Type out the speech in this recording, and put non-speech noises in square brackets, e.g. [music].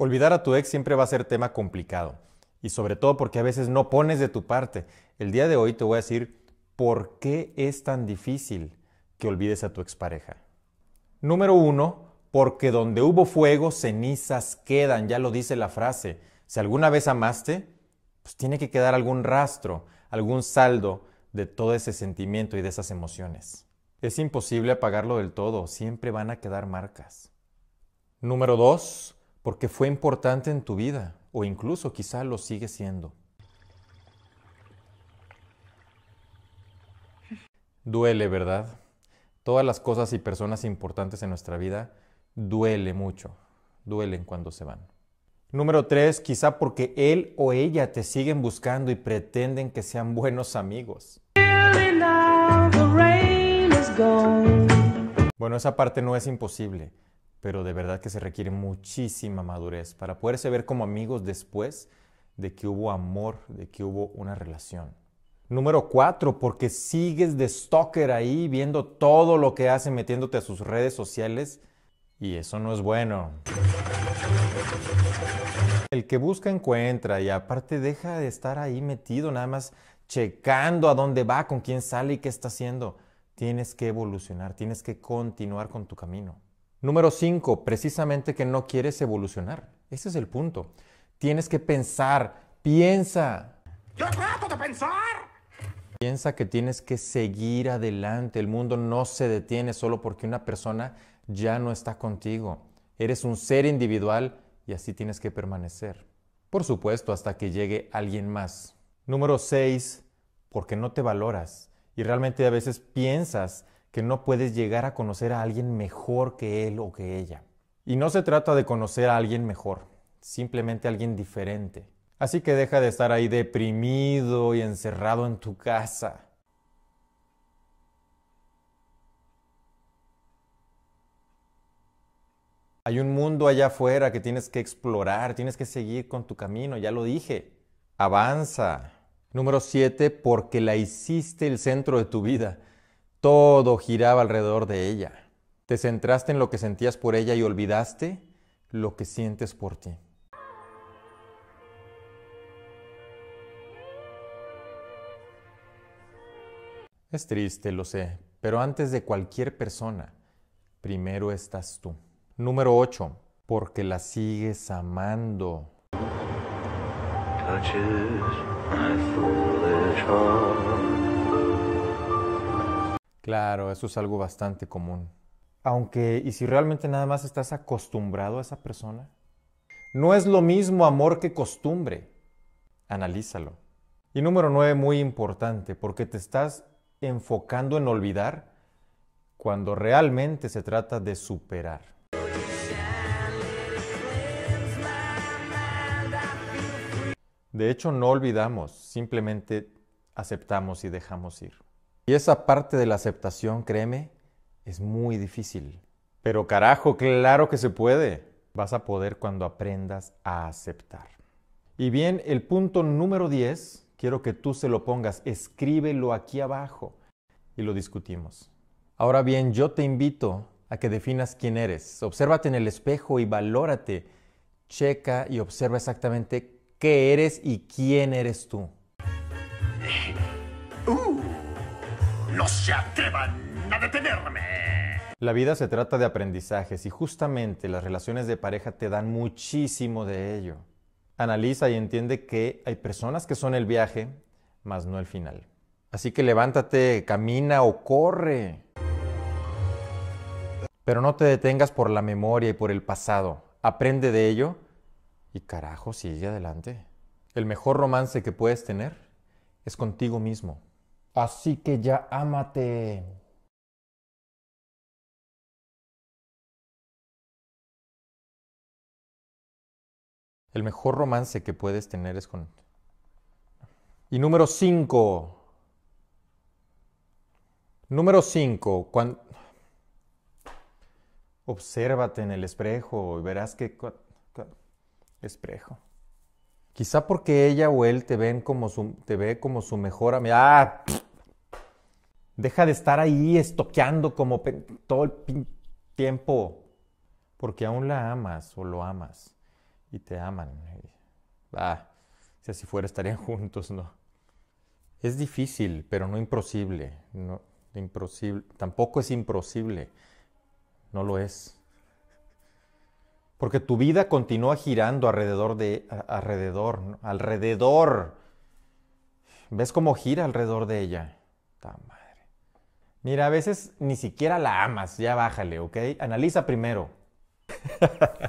Olvidar a tu ex siempre va a ser tema complicado. Y sobre todo porque a veces no pones de tu parte. El día de hoy te voy a decir por qué es tan difícil que olvides a tu expareja. Número uno, porque donde hubo fuego, cenizas quedan. Ya lo dice la frase. Si alguna vez amaste, pues tiene que quedar algún rastro, algún saldo de todo ese sentimiento y de esas emociones. Es imposible apagarlo del todo, siempre van a quedar marcas. Número dos, porque fue importante en tu vida o incluso quizá lo sigue siendo. Duele, ¿verdad? Todas las cosas y personas importantes en nuestra vida duele mucho, duelen cuando se van. Número tres, quizá porque él o ella te siguen buscando y pretenden que sean buenos amigos. Bueno, esa parte no es imposible pero de verdad que se requiere muchísima madurez para poderse ver como amigos después de que hubo amor, de que hubo una relación. Número cuatro, porque sigues de stalker ahí viendo todo lo que hace metiéndote a sus redes sociales y eso no es bueno. El que busca encuentra y aparte deja de estar ahí metido nada más checando a dónde va, con quién sale y qué está haciendo. Tienes que evolucionar, tienes que continuar con tu camino. Número 5, precisamente que no quieres evolucionar. Ese es el punto. Tienes que pensar, piensa. Yo trato de pensar. Piensa que tienes que seguir adelante. El mundo no se detiene solo porque una persona ya no está contigo. Eres un ser individual y así tienes que permanecer. Por supuesto, hasta que llegue alguien más. Número 6, porque no te valoras y realmente a veces piensas que no puedes llegar a conocer a alguien mejor que él o que ella. Y no se trata de conocer a alguien mejor, simplemente a alguien diferente. Así que deja de estar ahí deprimido y encerrado en tu casa. Hay un mundo allá afuera que tienes que explorar, tienes que seguir con tu camino, ya lo dije. Avanza. Número 7, porque la hiciste el centro de tu vida. Todo giraba alrededor de ella. Te centraste en lo que sentías por ella y olvidaste lo que sientes por ti. Es triste, lo sé, pero antes de cualquier persona, primero estás tú. Número 8. Porque la sigues amando. Claro, eso es algo bastante común. Aunque, ¿y si realmente nada más estás acostumbrado a esa persona? No es lo mismo amor que costumbre. Analízalo. Y número nueve, muy importante, porque te estás enfocando en olvidar cuando realmente se trata de superar. De hecho, no olvidamos, simplemente aceptamos y dejamos ir. Y esa parte de la aceptación, créeme, es muy difícil. Pero carajo, claro que se puede. Vas a poder cuando aprendas a aceptar. Y bien, el punto número 10, quiero que tú se lo pongas, escríbelo aquí abajo y lo discutimos. Ahora bien, yo te invito a que definas quién eres. Obsérvate en el espejo y valórate. Checa y observa exactamente qué eres y quién eres tú. No se atrevan a detenerme. La vida se trata de aprendizajes y justamente las relaciones de pareja te dan muchísimo de ello. Analiza y entiende que hay personas que son el viaje, más no el final. Así que levántate, camina o corre. Pero no te detengas por la memoria y por el pasado. Aprende de ello y carajo, sigue adelante. El mejor romance que puedes tener es contigo mismo. Así que ya ámate. El mejor romance que puedes tener es con... Y número 5. Número 5. Obsérvate en el espejo y verás que... Espejo. Quizá porque ella o él te, ven como su, te ve como su mejor amiga. ¡Ah! Deja de estar ahí estoqueando como todo el tiempo. Porque aún la amas o lo amas. Y te aman. Ah, si así fuera estarían [laughs] juntos, ¿no? Es difícil, pero no imposible. No, imposible. Tampoco es imposible. No lo es. Porque tu vida continúa girando alrededor de. alrededor, ¿no? alrededor. ¿Ves cómo gira alrededor de ella? madre! Mira, a veces ni siquiera la amas, ya bájale, ¿ok? Analiza primero. [laughs]